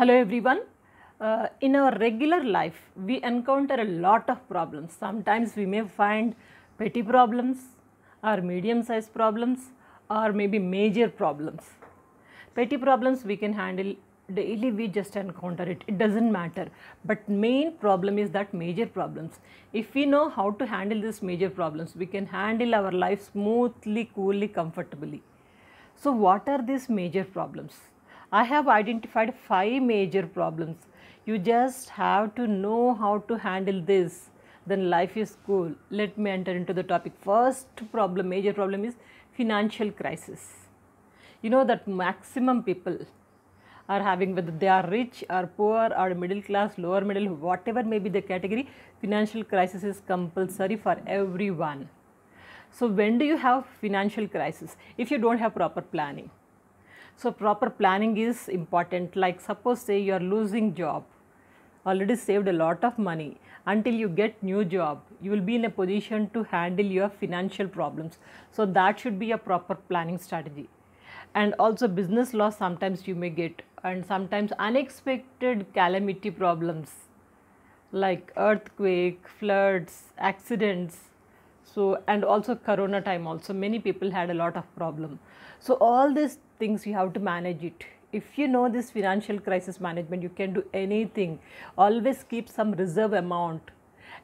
Hello everyone. Uh, in our regular life, we encounter a lot of problems. Sometimes we may find petty problems or medium sized problems or maybe major problems. Petty problems we can handle daily we just encounter it it doesn't matter but main problem is that major problems if we know how to handle these major problems we can handle our life smoothly coolly comfortably so what are these major problems I have identified five major problems. You just have to know how to handle this. Then life is cool. Let me enter into the topic. First problem, major problem is financial crisis. You know that maximum people are having whether they are rich or poor or middle class, lower middle, whatever may be the category, financial crisis is compulsory for everyone. So when do you have financial crisis? If you don't have proper planning so, proper planning is important like suppose say you are losing job already saved a lot of money until you get new job you will be in a position to handle your financial problems. So, that should be a proper planning strategy and also business loss sometimes you may get and sometimes unexpected calamity problems like earthquake, floods, accidents so and also corona time also many people had a lot of problem so all these things you have to manage it if you know this financial crisis management you can do anything always keep some reserve amount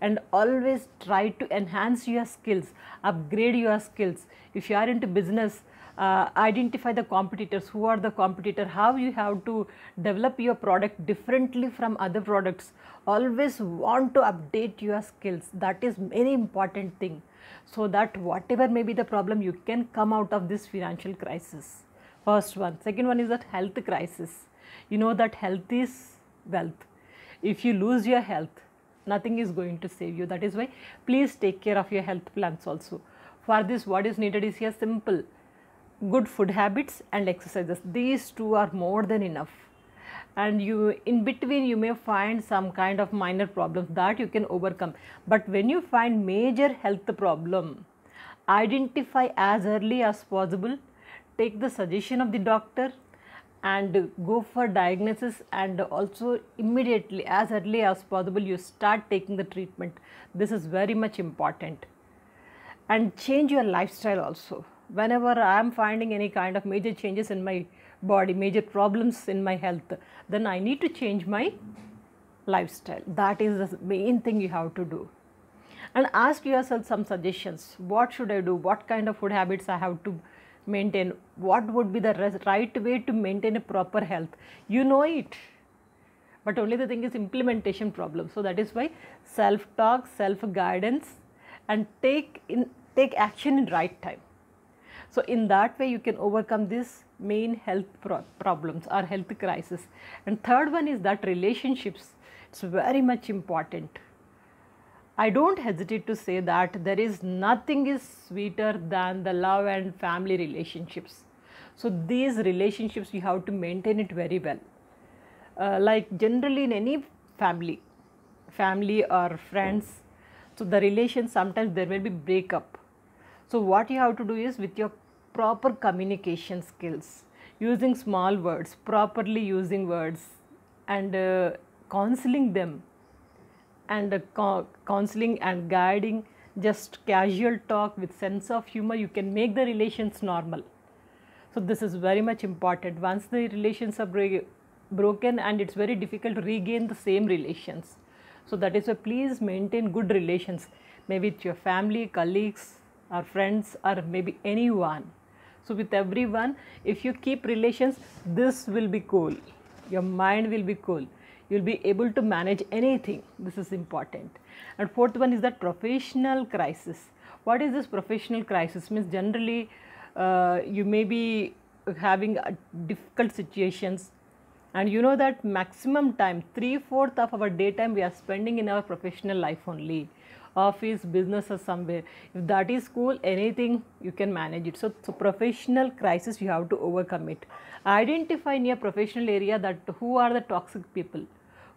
and always try to enhance your skills upgrade your skills if you are into business uh, identify the competitors, who are the competitor, how you have to develop your product differently from other products. Always want to update your skills. That is very important thing. So that whatever may be the problem, you can come out of this financial crisis. First one. Second one is that health crisis. You know that health is wealth. If you lose your health, nothing is going to save you. That is why please take care of your health plans also. For this, what is needed is here simple good food habits and exercises. These two are more than enough and you in between you may find some kind of minor problems that you can overcome but when you find major health problem identify as early as possible take the suggestion of the doctor and go for diagnosis and also immediately as early as possible you start taking the treatment this is very much important and change your lifestyle also whenever I am finding any kind of major changes in my body, major problems in my health, then I need to change my lifestyle. That is the main thing you have to do. And ask yourself some suggestions. What should I do? What kind of food habits I have to maintain? What would be the right way to maintain a proper health? You know it. But only the thing is implementation problem. So that is why self-talk, self-guidance and take in take action in right time. So in that way you can overcome these main health pro problems or health crisis. And third one is that relationships, it's very much important. I don't hesitate to say that there is nothing is sweeter than the love and family relationships. So these relationships you have to maintain it very well. Uh, like generally in any family, family or friends, so the relation sometimes there will be breakup. So what you have to do is with your proper communication skills, using small words, properly using words, and uh, counseling them, and uh, counseling and guiding just casual talk with sense of humor you can make the relations normal so this is very much important once the relations are broken and it's very difficult to regain the same relations so that is why please maintain good relations maybe with your family colleagues or friends or maybe anyone so with everyone, if you keep relations, this will be cool. Your mind will be cool. You'll be able to manage anything. This is important. And fourth one is that professional crisis. What is this professional crisis? Means generally, uh, you may be having uh, difficult situations and you know that maximum time, three-fourth of our daytime we are spending in our professional life only office, business or somewhere. If that is cool, anything you can manage it. So, so professional crisis you have to overcome it. Identify in your professional area that who are the toxic people,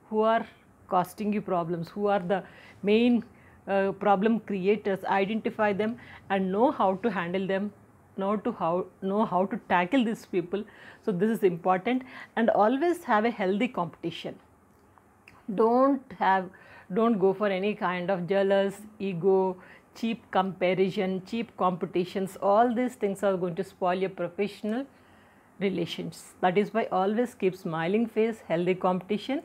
who are costing you problems, who are the main uh, problem creators, identify them and know how to handle them know to how know how to tackle these people so this is important and always have a healthy competition don't have don't go for any kind of jealous, ego, cheap comparison, cheap competitions. All these things are going to spoil your professional relations. That is why always keep smiling face, healthy competition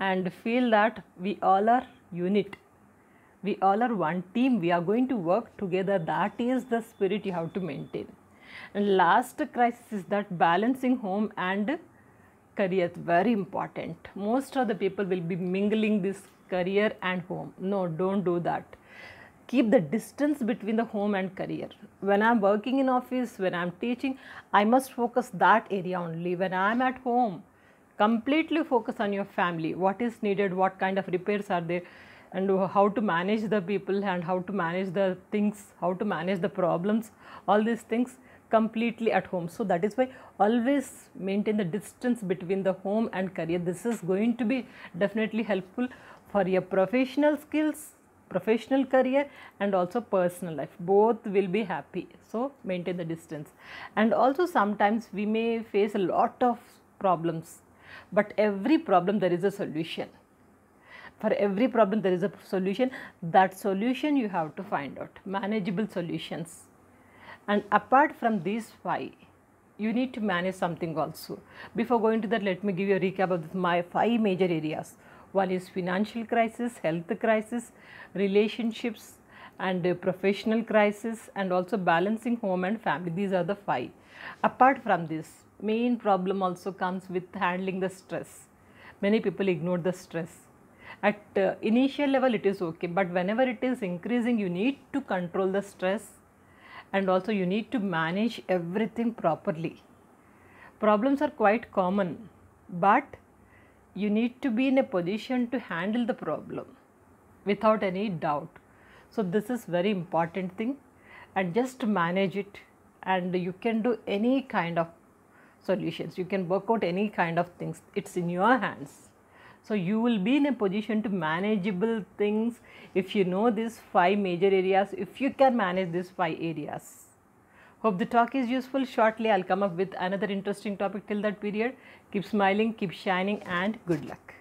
and feel that we all are unit. We all are one team. We are going to work together. That is the spirit you have to maintain. And last crisis is that balancing home and career is very important. Most of the people will be mingling this career and home. No, don't do that. Keep the distance between the home and career. When I'm working in office, when I'm teaching, I must focus that area only. When I'm at home, completely focus on your family. What is needed, what kind of repairs are there, and how to manage the people and how to manage the things, how to manage the problems, all these things completely at home. So that is why always maintain the distance between the home and career. This is going to be definitely helpful for your professional skills professional career and also personal life both will be happy so maintain the distance and also sometimes we may face a lot of problems but every problem there is a solution for every problem there is a solution that solution you have to find out manageable solutions and apart from these five you need to manage something also before going to that let me give you a recap of my five major areas one is financial crisis, health crisis, relationships and uh, professional crisis and also balancing home and family. These are the five. Apart from this, main problem also comes with handling the stress. Many people ignore the stress. At uh, initial level it is okay but whenever it is increasing you need to control the stress and also you need to manage everything properly. Problems are quite common but you need to be in a position to handle the problem without any doubt so this is very important thing and just manage it and you can do any kind of solutions you can work out any kind of things it's in your hands so you will be in a position to manageable things if you know these five major areas if you can manage these five areas Hope the talk is useful. Shortly, I'll come up with another interesting topic. Till that period, keep smiling, keep shining, and good luck.